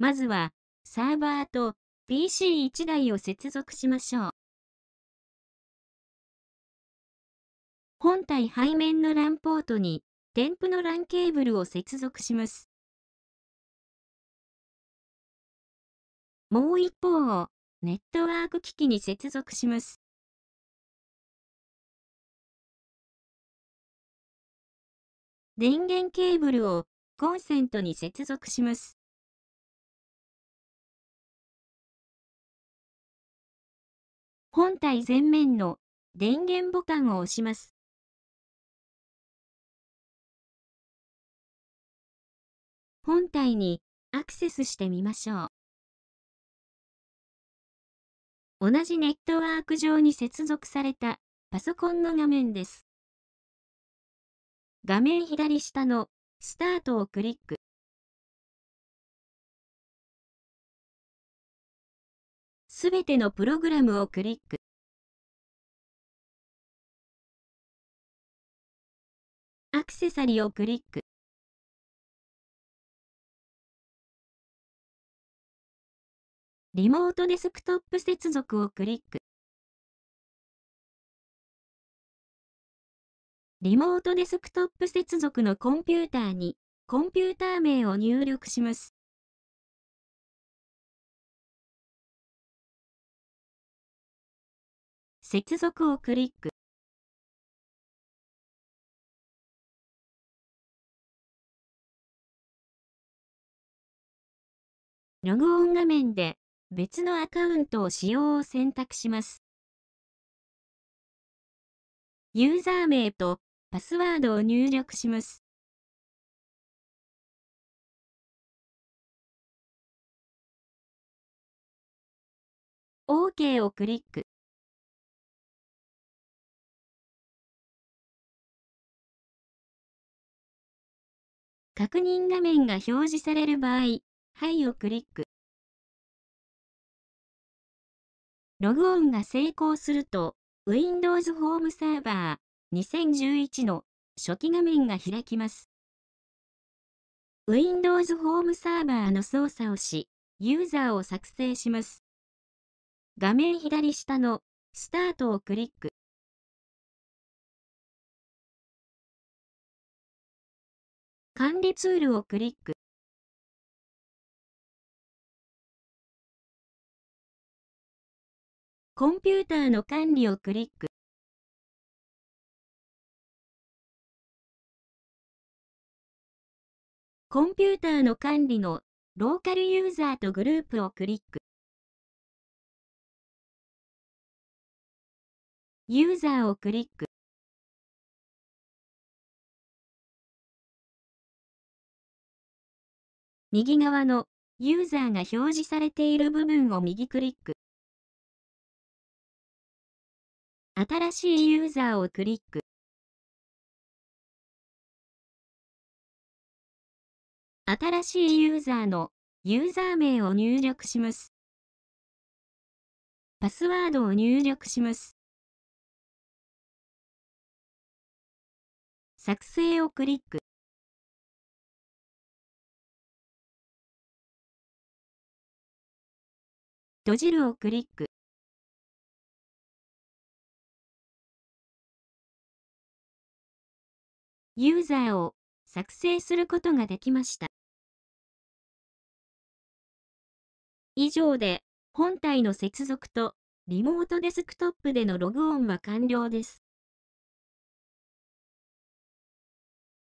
まずは、サーバーと PC1 台を接続しましょう。本体背面の LAN ポートに、添付の LAN ケーブルを接続します。もう一方を、ネットワーク機器に接続します。電源ケーブルをコンセントに接続します。本体前面の電源ボタンを押します。本体にアクセスしてみましょう。同じネットワーク上に接続されたパソコンの画面です。画面左下のスタートをクリック。すべてのプログラムをクリック。アクセサリーをクリック。リモートデスクトップ接続をクリック。リモートデスクトップ接続のコンピューターにコンピューター名を入力します。接続をクリック。ログオン画面で別のアカウントを使用を選択します。ユーザー名とパスワードを入力します。OK をクリック。確認画面が表示される場合、はいをクリック。ログオンが成功すると、Windows ホームサーバー2011の初期画面が開きます。Windows ホームサーバーの操作をし、ユーザーを作成します。画面左下のスタートをクリック。管理ツールをクリック。コンピューターの管理をクリック。コンピューターの管理のローカルユーザーとグループをクリック。ユーザーをクリック。右側のユーザーが表示されている部分を右クリック。新しいユーザーをクリック。新しいユーザーのユーザー名を入力します。パスワードを入力します。作成をクリック。閉じるをクリック。ユーザーを作成することができました。以上で本体の接続とリモートデスクトップでのログオンは完了です。